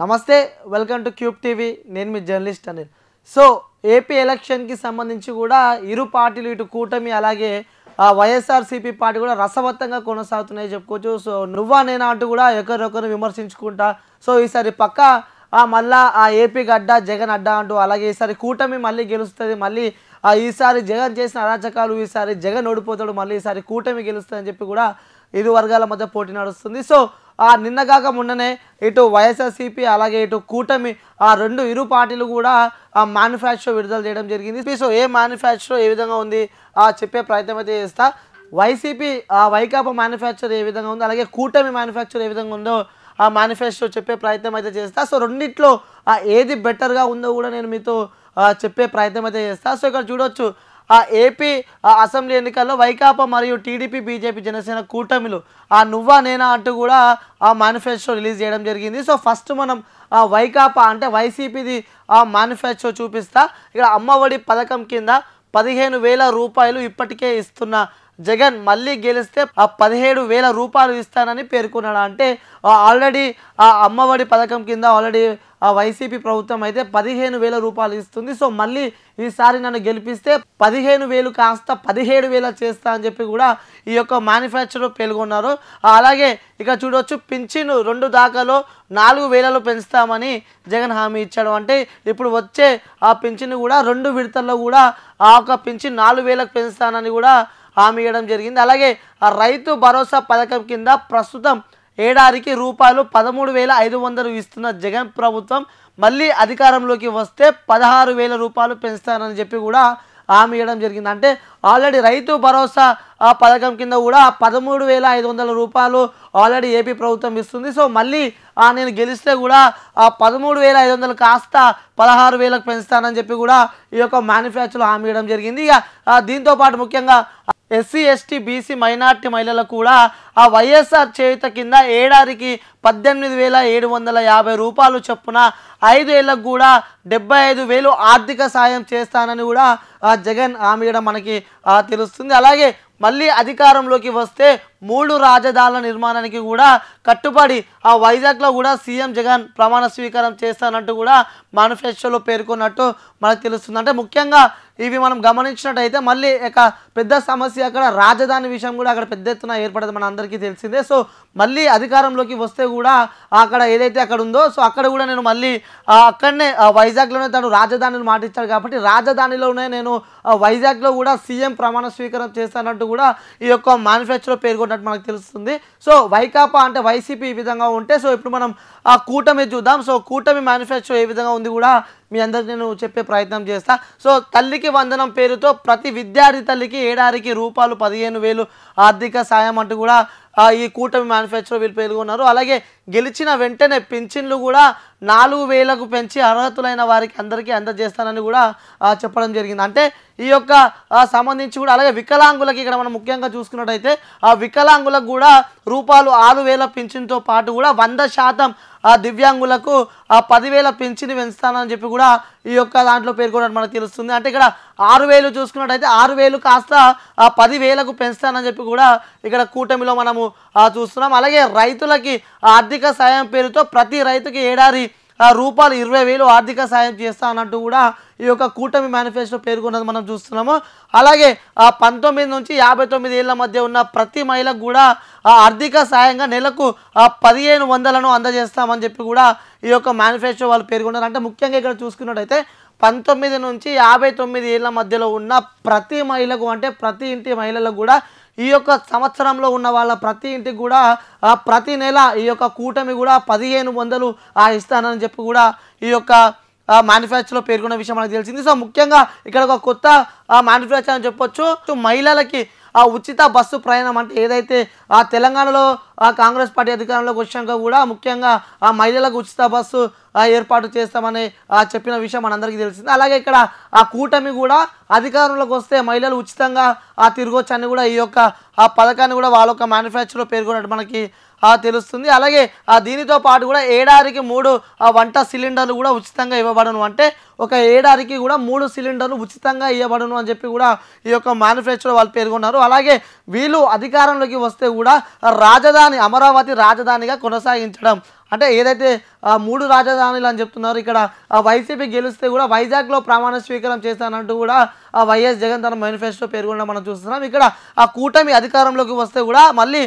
నమస్తే welcome to cube TV నేను మీ జర్నలిస్ట్ అనిల్ సో ఏపీ ఎలక్షన్కి సంబంధించి కూడా ఇరు పార్టీలు ఇటు కూటమి అలాగే వైఎస్ఆర్సీపీ పార్టీ కూడా రసవత్తంగా కొనసాగుతున్నాయి చెప్పుకోవచ్చు సో నువ్వా నేనా అంటూ కూడా ఒకరినొకరు విమర్శించుకుంటా సో ఈసారి పక్క మళ్ళా ఆ ఏపీ గడ్డ జగన్ అడ్డా అంటూ అలాగే ఈసారి కూటమి మళ్ళీ గెలుస్తుంది మళ్ళీ ఈసారి జగన్ చేసిన అరాచకాలు ఈసారి జగన్ ఓడిపోతాడు మళ్ళీ ఈసారి కూటమి గెలుస్తుందని చెప్పి కూడా ఇరు వర్గాల మధ్య పోటీ నడుస్తుంది సో ఆ నిన్నగాక మొన్ననే ఇటు వైఎస్ఆర్సీపీ అలాగే ఇటు కూటమి ఆ రెండు ఇరు పార్టీలు కూడా ఆ మ్యానుఫ్యాక్చర్ విడుదల చేయడం జరిగింది సో ఏ మ్యానుఫ్యాక్చర్ ఏ విధంగా ఉంది ఆ చెప్పే ప్రయత్నం అయితే చేస్తా వైసీపీ ఆ వైకాపా మ్యానుఫ్యాక్చర్ ఏ విధంగా ఉందో అలాగే కూటమి మ్యానుఫ్యాక్చర్ ఏ విధంగా ఉందో ఆ మేనిఫెస్టో చెప్పే ప్రయత్నం అయితే చేస్తా సో రెండిట్లో ఏది బెటర్గా ఉందో కూడా నేను మీతో చెప్పే ప్రయత్నం అయితే చేస్తా సో ఇక్కడ చూడొచ్చు ఆ ఏపీ అసెంబ్లీ ఎన్నికల్లో వైకాపా మరియు టీడీపీ బీజేపీ జనసేన కూటమిలు ఆ నువ్వా నేనా అంటూ కూడా ఆ మేనిఫెస్టో రిలీజ్ చేయడం జరిగింది సో ఫస్ట్ మనం ఆ వైకాపా అంటే వైసీపీది ఆ మేనిఫెస్టో చూపిస్తా ఇక్కడ అమ్మఒడి పథకం కింద పదిహేను వేల రూపాయలు ఇప్పటికే ఇస్తున్న జగన్ మళ్ళీ గెలిస్తే ఆ పదిహేడు వేల రూపాయలు ఇస్తానని పేర్కొన్నాడు అంటే ఆల్రెడీ ఆ అమ్మఒడి పథకం కింద ఆల్రెడీ ఆ వైసీపీ ప్రభుత్వం అయితే పదిహేను వేల రూపాయలు ఇస్తుంది సో మళ్ళీ ఈసారి నన్ను గెలిపిస్తే పదిహేను వేలు కాస్త పదిహేడు వేల చేస్తా అని చెప్పి కూడా ఈ యొక్క మ్యానుఫ్యాక్చరర్ పేర్కొన్నారు అలాగే ఇక చూడవచ్చు పింఛన్ రెండు దాకాలో నాలుగు వేలలో పెంచుతామని జగన్ హామీ ఇచ్చాడు అంటే ఇప్పుడు వచ్చే ఆ పింఛన్ కూడా రెండు విడతల్లో కూడా ఆ యొక్క పింఛన్ నాలుగు వేలకు పెంచుతానని కూడా హామీ ఇవ్వడం జరిగింది అలాగే రైతు భరోసా పథకం కింద ప్రస్తుతం ఏడాదికి రూపాయలు పదమూడు వేల ఐదు వందలు ఇస్తున్న జగన్ ప్రభుత్వం మళ్ళీ అధికారంలోకి వస్తే పదహారు వేల రూపాయలు పెంచుతానని చెప్పి కూడా హామీ ఇవ్వడం జరిగింది అంటే ఆల్రెడీ రైతు భరోసా ఆ పథకం కింద కూడా పదమూడు వేల ఐదు వందల రూపాయలు ఆల్రెడీ ఏపీ ప్రభుత్వం ఇస్తుంది సో మళ్ళీ నేను గెలిస్తే కూడా ఆ పదమూడు వేల ఐదు వందలు కాస్త పదహారు వేలకు పెంచుతానని చెప్పి కూడా ఈ యొక్క మ్యానుఫ్యాక్చర్ హామీ ఇవ్వడం జరిగింది ఇక దీంతోపాటు ముఖ్యంగా ఎస్సీ ఎస్టీ బీసీ మైనార్టీ మహిళలకు కూడా ఆ వైఎస్ఆర్ చేయుత కింద ఏడాదికి పద్దెనిమిది వేల ఏడు వందల యాభై రూపాయలు చొప్పున ఐదు ఏళ్ళకు కూడా డెబ్బై ఐదు వేలు ఆర్థిక సాయం చేస్తానని కూడా జగన్ హామీయడం మనకి తెలుస్తుంది అలాగే మళ్ళీ అధికారంలోకి వస్తే మూడు రాజధానుల నిర్మాణానికి కూడా కట్టుబడి ఆ వైజాగ్లో కూడా సీఎం జగన్ ప్రమాణ స్వీకారం చేస్తానంటూ కూడా మేనిఫెస్టోలో పేర్కొన్నట్టు మనకు తెలుస్తుంది అంటే ముఖ్యంగా ఇవి మనం గమనించినట్టయితే మళ్ళీ ఇక పెద్ద సమస్య అక్కడ రాజధాని విషయం కూడా అక్కడ పెద్ద ఎత్తున ఏర్పడదు మన అందరికీ తెలిసిందే సో మళ్ళీ అధికారంలోకి వస్తే కూడా అక్కడ ఏదైతే అక్కడ ఉందో సో అక్కడ కూడా నేను మళ్ళీ అక్కడనే వైజాగ్లోనే తను రాజధానిని మాటిస్తాడు కాబట్టి రాజధానిలోనే నేను వైజాగ్లో కూడా సీఎం ప్రమాణ స్వీకారం చేస్తానంటూ కూడా ఈ యొక్క మేనిఫెస్టోలో పేర్కొన్నట్టు మనకు తెలుస్తుంది సో వైకాపా అంటే వైసీపీ ఈ విధంగా ఉంటే సో ఇప్పుడు మనం ఆ కూటమి చూద్దాం సో కూటమి మేనిఫెస్టో ఏ విధంగా ఉంది కూడా మీ అందరికి నేను చెప్పే ప్రయత్నం చేస్తా సో తల్లికి వందనం పేరుతో ప్రతి విద్యార్థి తల్లికి ఏడాదికి రూపాయలు పదిహేను వేలు ఆర్థిక సాయం అంటూ కూడా ఈ కూటమి మ్యానుఫ్యాక్చర్ వీళ్ళు పేర్కొన్నారు అలాగే గెలిచిన వెంటనే పెన్షన్లు కూడా నాలుగు వేలకు పెంచి అర్హతులైన వారికి అందరికీ అందజేస్తానని కూడా చెప్పడం జరిగింది అంటే ఈ యొక్క సంబంధించి కూడా అలాగే వికలాంగులకి ఇక్కడ మనం ముఖ్యంగా చూసుకున్నట్టయితే ఆ వికలాంగులకు కూడా రూపాయలు ఆరు వేల పింఛన్తో పాటు కూడా వంద శాతం ఆ దివ్యాంగులకు ఆ పదివేల పెంచిని పెంచుతానని చెప్పి కూడా ఈ యొక్క దాంట్లో పేర్కొన్నట్టు మనకు తెలుస్తుంది అంటే ఇక్కడ ఆరు వేలు చూసుకున్నట్టయితే ఆరు వేలు కాస్త ఆ పదివేలకు పెంచుతానని చెప్పి కూడా ఇక్కడ కూటమిలో మనము చూస్తున్నాం అలాగే రైతులకి ఆర్థిక సాయం పేరుతో ప్రతి రైతుకి ఏడాది రూపాయలు ఇరవై వేలు ఆర్థిక సాయం చేస్తా అన్నట్టు కూడా ఈ యొక్క కూటమి మేనిఫెస్టో పేర్కొన్నది మనం చూస్తున్నాము అలాగే పంతొమ్మిది నుంచి యాభై తొమ్మిది ఏళ్ళ మధ్య ఉన్న ప్రతి మహిళకు కూడా ఆర్థిక సాయంగా నెలకు పదిహేను వందలను అందజేస్తామని చెప్పి కూడా ఈ యొక్క మేనిఫెస్టో వాళ్ళు పేర్కొన్నారు అంటే ముఖ్యంగా ఇక్కడ చూసుకున్నట్టయితే పంతొమ్మిది నుంచి యాభై తొమ్మిది ఏళ్ళ మధ్యలో ఉన్న ప్రతి మహిళకు అంటే ప్రతి ఇంటి మహిళలకు కూడా ఈ యొక్క సంవత్సరంలో ఉన్న వాళ్ళ ప్రతి ఇంటికి కూడా ప్రతి నెల ఈ యొక్క కూటమి కూడా పదిహేను వందలు ఇస్తానని చెప్పి కూడా ఈ యొక్క మ్యానుఫ్యాక్చర్లో పేర్కొన్న విషయం మనకు తెలిసింది సో ముఖ్యంగా ఇక్కడ ఒక కొత్త మ్యానుఫ్యాక్చర్ అని చెప్పొచ్చు మహిళలకి ఆ ఉచిత బస్సు ప్రయాణం అంటే ఏదైతే ఆ తెలంగాణలో ఆ కాంగ్రెస్ పార్టీ అధికారంలోకి వచ్చాక కూడా ముఖ్యంగా ఆ మహిళలకు ఉచిత బస్సు ఏర్పాటు చేస్తామని చెప్పిన విషయం మనందరికీ తెలిసింది అలాగే ఇక్కడ ఆ కూటమి కూడా అధికారంలోకి వస్తే మహిళలు ఉచితంగా ఆ తిరగొచ్చని కూడా ఈ యొక్క ఆ పథకాన్ని కూడా వాళ్ళ యొక్క మ్యానుఫ్యాక్చర్లో పేర్కొన్నట్టు మనకి తెలుస్తుంది అలాగే దీనితో పాటు కూడా ఏడాదికి మూడు వంట సిలిండర్లు కూడా ఉచితంగా ఇవ్వబడను అంటే ఒక ఏడాదికి కూడా మూడు సిలిండర్లు ఉచితంగా ఇవ్వబడను అని చెప్పి కూడా ఈ యొక్క మేనిఫెస్టోలో వాళ్ళు పేర్కొన్నారు అలాగే వీళ్ళు అధికారంలోకి వస్తే కూడా రాజధాని అమరావతి రాజధానిగా కొనసాగించడం అంటే ఏదైతే మూడు రాజధానులు అని చెప్తున్నారు ఇక్కడ వైసీపీ గెలిస్తే కూడా వైజాగ్లో ప్రమాణ స్వీకారం చేస్తానంటూ కూడా వైఎస్ జగన్ తన మేనిఫెస్టో పేర్కొనడం మనం చూస్తున్నాం ఇక్కడ ఆ కూటమి అధికారంలోకి వస్తే కూడా మళ్ళీ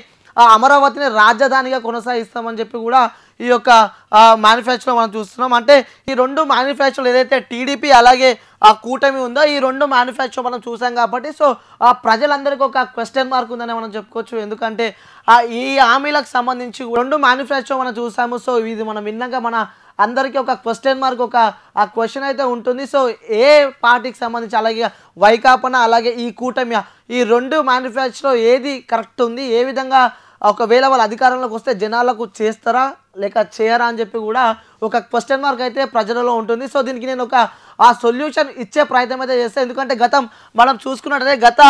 అమరావతిని రాజధానిగా కొనసాగిస్తామని చెప్పి కూడా ఈ యొక్క మేనిఫెస్టోలో మనం చూస్తున్నాం అంటే ఈ రెండు మేనిఫెస్టోలు ఏదైతే టీడీపీ అలాగే ఆ కూటమి ఉందో ఈ రెండు మేనిఫెస్టో మనం చూసాం కాబట్టి సో ఆ ప్రజలందరికీ ఒక క్వశ్చన్ మార్క్ ఉందని మనం చెప్పుకోవచ్చు ఎందుకంటే ఈ హామీలకు సంబంధించి రెండు మేనిఫెస్టో మనం చూసాము సో ఇది మనం విన్నాక మన అందరికీ ఒక క్వశ్చన్ మార్క్ ఒక ఆ క్వశ్చన్ అయితే ఉంటుంది సో ఏ పార్టీకి సంబంధించి అలాగే వైకాపన అలాగే ఈ కూటమి ఈ రెండు మేనిఫెస్టోలో ఏది కరెక్ట్ ఉంది ఏ విధంగా ఒకవేళ వాళ్ళ అధికారంలోకి వస్తే జనాలకు చేస్తారా లేక చేయరా అని చెప్పి కూడా ఒక క్వశ్చన్ మార్క్ అయితే ప్రజలలో ఉంటుంది సో దీనికి నేను ఒక ఆ సొల్యూషన్ ఇచ్చే ప్రయత్నం అయితే చేస్తాను ఎందుకంటే గతం మనం చూసుకున్నట్టయితే గత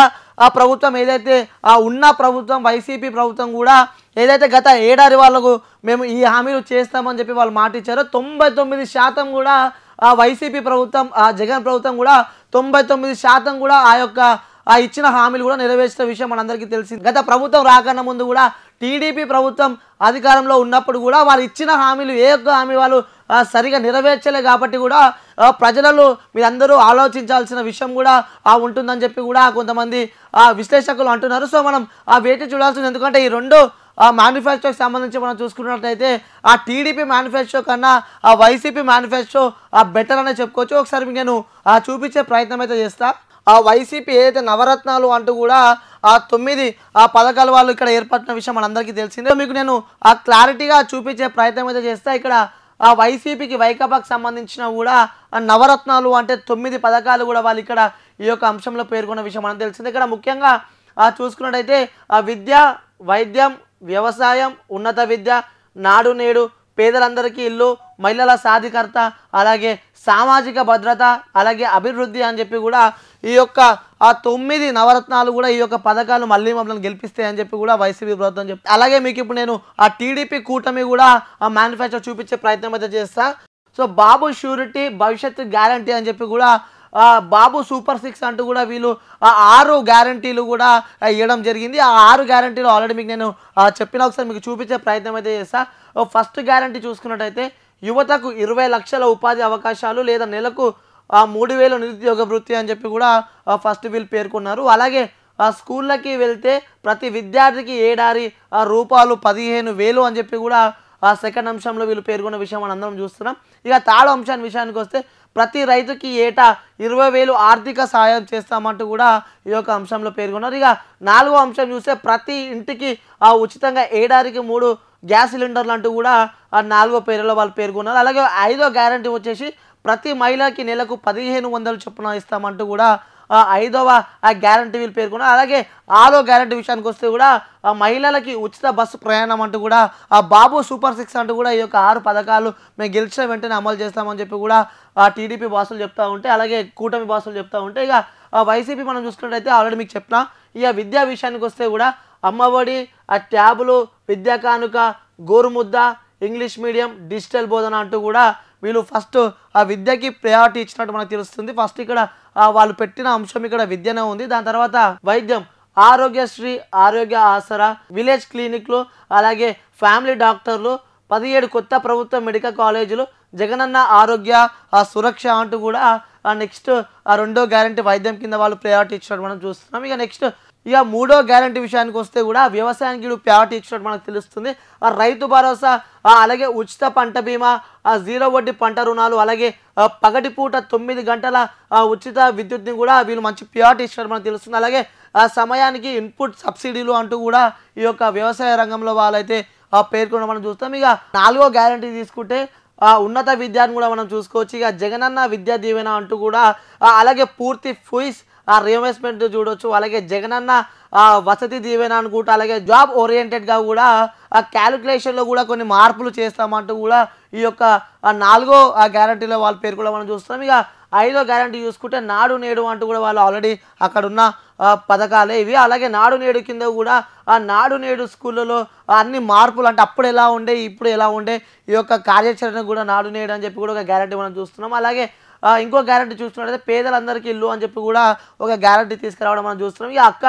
ఆ ప్రభుత్వం ఏదైతే ఆ ఉన్న ప్రభుత్వం వైసీపీ ప్రభుత్వం కూడా ఏదైతే గత ఏడాది వాళ్ళకు మేము ఈ హామీలు చేస్తామని చెప్పి వాళ్ళు మాట ఇచ్చారో తొంభై తొమ్మిది శాతం కూడా ఆ వైసీపీ ప్రభుత్వం ఆ జగన్ ప్రభుత్వం కూడా తొంభై తొమ్మిది శాతం కూడా ఆ యొక్క ఆ ఇచ్చిన హామీలు కూడా నెరవేర్చిన విషయం మనందరికీ తెలిసింది గత ప్రభుత్వం రాకన్నా ముందు కూడా టీడీపీ ప్రభుత్వం అధికారంలో ఉన్నప్పుడు కూడా వారు ఇచ్చిన హామీలు ఏ ఒక్క హామీ వాళ్ళు సరిగా నెరవేర్చలే కాబట్టి కూడా ప్రజలలో మీరందరూ ఆలోచించాల్సిన విషయం కూడా ఉంటుందని చెప్పి కూడా కొంతమంది విశ్లేషకులు అంటున్నారు సో మనం ఆ వేటి చూడాల్సింది ఎందుకంటే ఈ రెండు ఆ మేనిఫెస్టోకి సంబంధించి మనం చూసుకున్నట్లయితే ఆ టీడీపీ మేనిఫెస్టో కన్నా ఆ వైసీపీ మేనిఫెస్టో ఆ బెటర్ అనే చెప్పుకోవచ్చు ఒకసారి నేను చూపించే ప్రయత్నం అయితే చేస్తాను ఆ వైసీపీ ఏదైతే నవరత్నాలు అంటూ కూడా ఆ తొమ్మిది ఆ పథకాలు వాళ్ళు ఇక్కడ ఏర్పడిన విషయం మనందరికీ తెలిసిందే మీకు నేను ఆ క్లారిటీగా చూపించే ప్రయత్నం అయితే చేస్తే ఇక్కడ ఆ వైసీపీకి వైకాపాకు సంబంధించిన కూడా ఆ నవరత్నాలు అంటే తొమ్మిది పథకాలు కూడా వాళ్ళు ఇక్కడ ఈ యొక్క అంశంలో పేర్కొన్న విషయం మనం తెలిసింది ఇక్కడ ముఖ్యంగా చూసుకున్నట్టయితే విద్య వైద్యం వ్యవసాయం ఉన్నత విద్య నాడు నేడు పేదలందరికీ ఇల్లు మహిళల సాధికర్త అలాగే సామాజిక భద్రత అలాగే అభివృద్ధి అని చెప్పి కూడా ఈ యొక్క ఆ తొమ్మిది నవరత్నాలు కూడా ఈ యొక్క పథకాలు మళ్ళీ మమ్మల్ని గెలిపిస్తాయని చెప్పి కూడా వైసీపీ ప్రభుత్వం చెప్తే అలాగే మీకు ఇప్పుడు నేను ఆ టీడీపీ కూటమి కూడా ఆ మ్యానుఫ్యాక్చర్ చూపించే ప్రయత్నం అయితే చేస్తా సో బాబు షూరిటీ భవిష్యత్తు గ్యారంటీ అని చెప్పి కూడా బాబు సూపర్ సిక్స్ అంటూ కూడా వీళ్ళు ఆరు గ్యారంటీలు కూడా ఇవ్వడం జరిగింది ఆ ఆరు గ్యారంటీలు ఆల్రెడీ మీకు నేను చెప్పిన ఒకసారి మీకు చూపించే ప్రయత్నం అయితే చేస్తా ఫస్ట్ గ్యారంటీ చూసుకున్నట్టయితే యువతకు ఇరవై లక్షల ఉపాధి అవకాశాలు లేదా నెలకు మూడు వేలు నిరుద్యోగ వృత్తి అని చెప్పి కూడా ఫస్ట్ వీళ్ళు పేర్కొన్నారు అలాగే స్కూళ్ళకి వెళ్తే ప్రతి విద్యార్థికి ఏడారి రూపాయలు పదిహేను వేలు అని చెప్పి కూడా ఆ సెకండ్ అంశంలో వీళ్ళు పేర్కొన్న విషయం మనం అందరం చూస్తున్నాం ఇక తాడో అంశాన్ని విషయానికి వస్తే ప్రతి రైతుకి ఏటా ఇరవై వేలు ఆర్థిక సాయం చేస్తామంటూ కూడా ఈ యొక్క అంశంలో పేర్కొన్నారు ఇక నాలుగో అంశం చూస్తే ప్రతి ఇంటికి ఆ ఉచితంగా ఏడాదికి మూడు గ్యాస్ సిలిండర్లు అంటూ కూడా నాలుగో పేరులో వాళ్ళు పేర్కొన్నారు అలాగే ఐదో గ్యారంటీ వచ్చేసి ప్రతి మహిళకి నెలకు పదిహేను వందలు చొప్పున ఇస్తామంటూ కూడా ఐదవ గ్యారంటీ వీళ్ళు పేర్కొన్నారు అలాగే ఆరో గ్యారంటీ విషయానికి వస్తే కూడా మహిళలకి ఉచిత బస్సు ప్రయాణం అంటూ కూడా ఆ బాబు సూపర్ సిక్స్ అంటూ కూడా ఈ యొక్క ఆరు పథకాలు మేము గెలిచిన వెంటనే అమలు చేస్తామని చెప్పి కూడా టీడీపీ బాసులు చెప్తూ ఉంటే అలాగే కూటమి బాసులు చెప్తూ ఉంటే ఇక వైసీపీ మనం చూసుకున్నట్టయితే ఆల్రెడీ మీకు చెప్పిన ఇక విద్యా విషయానికి వస్తే కూడా అమ్మఒడి ఆ ట్యాబులు విద్యా కానుక గోరుముద్ద ఇంగ్లీష్ మీడియం డిజిటల్ బోధన అంటూ కూడా వీళ్ళు ఫస్ట్ ఆ విద్యకి ప్రయారిటీ ఇచ్చినట్టు మనకు తెలుస్తుంది ఫస్ట్ ఇక్కడ వాళ్ళు పెట్టిన అంశం ఇక్కడ విద్యనే ఉంది దాని తర్వాత వైద్యం ఆరోగ్యశ్రీ ఆరోగ్య ఆసరా విలేజ్ క్లినిక్లు అలాగే ఫ్యామిలీ డాక్టర్లు పదిహేడు కొత్త ప్రభుత్వ మెడికల్ కాలేజీలు జగనన్న ఆరోగ్య సురక్ష అంటూ కూడా నెక్స్ట్ ఆ రెండో గ్యారంటీ వైద్యం కింద వాళ్ళు ప్రయారిటీ ఇచ్చినట్టు మనం చూస్తున్నాం ఇక నెక్స్ట్ ఇక మూడో గ్యారంటీ విషయానికి వస్తే కూడా వ్యవసాయానికి ఇప్పుడు ప్యాట్ ఇచ్చినట్టు మనకు తెలుస్తుంది ఆ రైతు భరోసా అలాగే ఉచిత పంట బీమా జీరో వడ్డీ పంట రుణాలు అలాగే పగటిపూట తొమ్మిది గంటల ఉచిత విద్యుత్ని కూడా వీళ్ళు మంచి ప్యాట్ ఇచ్చినట్టు మనకు తెలుస్తుంది అలాగే ఆ సమయానికి ఇన్పుట్ సబ్సిడీలు అంటూ కూడా ఈ యొక్క వ్యవసాయ రంగంలో వాళ్ళైతే పేర్కొనడం మనం చూస్తాం ఇక నాలుగో గ్యారంటీ తీసుకుంటే ఉన్నత విద్యను కూడా మనం చూసుకోవచ్చు ఇక జగనన్న విద్యా దీవెన అంటూ కూడా అలాగే పూర్తి ఫీజ్ ఆ రియంబర్స్మెంట్ చూడొచ్చు అలాగే జగన్ అన్న వసతి దీవెన అనుకుంటా అలాగే జాబ్ ఓరియంటెడ్గా కూడా ఆ క్యాలిక్యులేషన్లో కూడా కొన్ని మార్పులు చేస్తామంటూ కూడా ఈ యొక్క నాలుగో గ్యారంటీలో వాళ్ళ పేరు కూడా మనం చూస్తున్నాం ఇక ఐదో గ్యారంటీ చూసుకుంటే నాడు నేడు అంటూ కూడా వాళ్ళు ఆల్రెడీ అక్కడున్న పథకాలే ఇవి అలాగే నాడు నేడు కింద కూడా ఆ నాడు నేడు స్కూళ్ళలో అన్ని మార్పులు అంటే అప్పుడు ఎలా ఉండే ఇప్పుడు ఎలా ఉండే ఈ యొక్క కార్యాచరణ కూడా నాడు నేడు అని చెప్పి కూడా ఒక గ్యారంటీ మనం చూస్తున్నాం అలాగే ఇంకో గ్యారంటీ చూసుకున్నట్లయితే పేదలందరికీ ఇల్లు అని చెప్పి కూడా ఒక గ్యారంటీ తీసుకురావడం మనం చూస్తున్నాం ఈ అక్క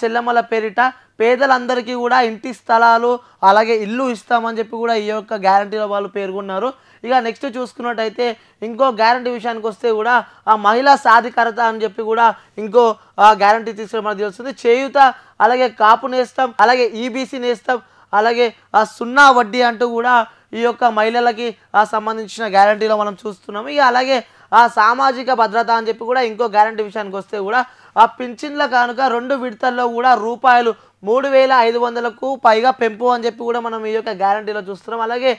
చెల్లెమ్మల పేరిట పేదలందరికీ కూడా ఇంటి స్థలాలు అలాగే ఇల్లు ఇస్తామని చెప్పి కూడా ఈ యొక్క గ్యారంటీలో వాళ్ళు పేర్కొన్నారు ఇక నెక్స్ట్ చూసుకున్నట్టయితే ఇంకో గ్యారంటీ విషయానికి వస్తే కూడా ఆ మహిళా సాధికారత అని చెప్పి కూడా ఇంకో గ్యారంటీ తీసుకుని మనకు తెలుస్తుంది చేయుత అలాగే కాపు నేస్తాం అలాగే ఈబీసీ e నేస్తాం అలాగే ఆ సున్నా వడ్డీ అంటూ కూడా ఈ యొక్క మహిళలకి సంబంధించిన గ్యారంటీలో మనం చూస్తున్నాము ఇక అలాగే ఆ సామాజిక భద్రత అని చెప్పి కూడా ఇంకో గ్యారంటీ విషయానికి వస్తే కూడా ఆ పింఛన్ల కనుక రెండు విడతల్లో కూడా రూపాయలు మూడు వేల ఐదు వందలకు పైగా పెంపు అని చెప్పి కూడా మనం ఈ యొక్క గ్యారంటీలో చూస్తున్నాం అలాగే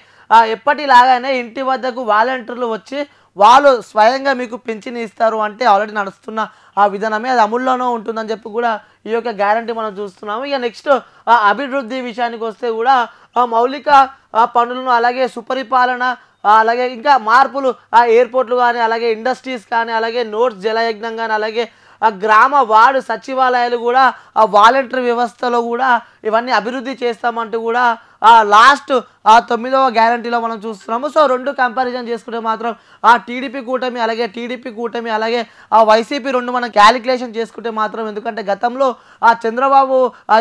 ఎప్పటిలాగానే ఇంటి వద్దకు వాలంటీర్లు వచ్చి వాళ్ళు స్వయంగా మీకు పింఛన్ ఇస్తారు అంటే ఆల్రెడీ నడుస్తున్న ఆ విధానమే అది అమల్లోనూ ఉంటుందని చెప్పి కూడా ఈ యొక్క గ్యారంటీ మనం చూస్తున్నాము ఇక నెక్స్ట్ అభివృద్ధి విషయానికి వస్తే కూడా మౌలిక పనులను అలాగే సుపరిపాలన అలాగే ఇంకా మార్పులు ఆ ఎయిర్పోర్ట్లు కానీ అలాగే ఇండస్ట్రీస్ కానీ అలాగే నోట్స్ జలయజ్ఞం కానీ అలాగే ఆ గ్రామ వార్డు సచివాలయాలు కూడా ఆ వాలంటీర్ వ్యవస్థలో కూడా ఇవన్నీ అభివృద్ధి చేస్తామంటూ కూడా లాస్ట్ ఆ తొమ్మిదవ గ్యారంటీలో మనం చూస్తున్నాము సో రెండు కంపారిజన్ చేసుకుంటే మాత్రం ఆ టీడీపీ కూటమి అలాగే టీడీపీ కూటమి అలాగే ఆ వైసీపీ రెండు మనం క్యాలిక్యులేషన్ చేసుకుంటే మాత్రం ఎందుకంటే గతంలో ఆ చంద్రబాబు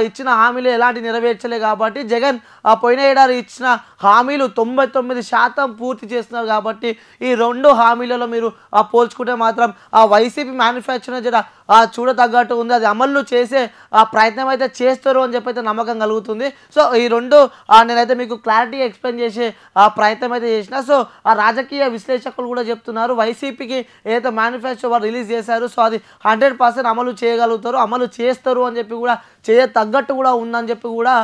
ఇచ్చిన హామీలు ఎలాంటి నెరవేర్చలే కాబట్టి జగన్ ఆ పోయిన ఏడాది ఇచ్చిన హామీలు తొంభై తొమ్మిది శాతం పూర్తి చేస్తున్నారు కాబట్టి ఈ రెండు హామీలలో మీరు ఆ పోల్చుకుంటే మాత్రం ఆ వైసీపీ మ్యానుఫ్యాక్చరింగ్ జర చూడ తగ్గట్టు ఉంది అది అమలు చేసే ఆ ప్రయత్నం అయితే చేస్తారు అని చెప్పి అయితే నమ్మకం కలుగుతుంది సో ఈ రెండు నేనైతే మీకు క్లారిటీ ఎక్స్ప్లెయిన్ చేసే ప్రయత్నం అయితే చేసిన సో ఆ రాజకీయ విశ్లేషకులు కూడా చెప్తున్నారు వైసీపీకి ఏదైతే మేనిఫెస్టో వారు రిలీజ్ చేశారు సో అది హండ్రెడ్ అమలు చేయగలుగుతారు అమలు చేస్తారు అని చెప్పి కూడా చేయ తగ్గట్టు కూడా ఉందని చెప్పి కూడా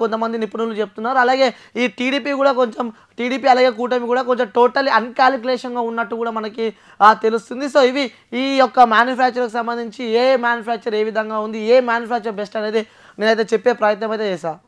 కొంతమంది నిపుణులు చెప్తున్నారు అలాగే ఈ టీడీపీ కూడా కొంచెం టీడీపీ అలాగే కూటమి కూడా కొంచెం టోటల్లీ అన్కాలిక్యులేషన్గా ఉన్నట్టు కూడా మనకి తెలుస్తుంది సో ఇవి ఈ యొక్క మ్యానుఫ్యాక్చర్కి సంబంధించి ఏ మ్యానుఫ్యాక్చర్ ఏ విధంగా ఉంది ఏ మ్యానుఫ్యాక్చర్ బెస్ట్ అనేది నేనైతే చెప్పే ప్రయత్నం అయితే చేశాను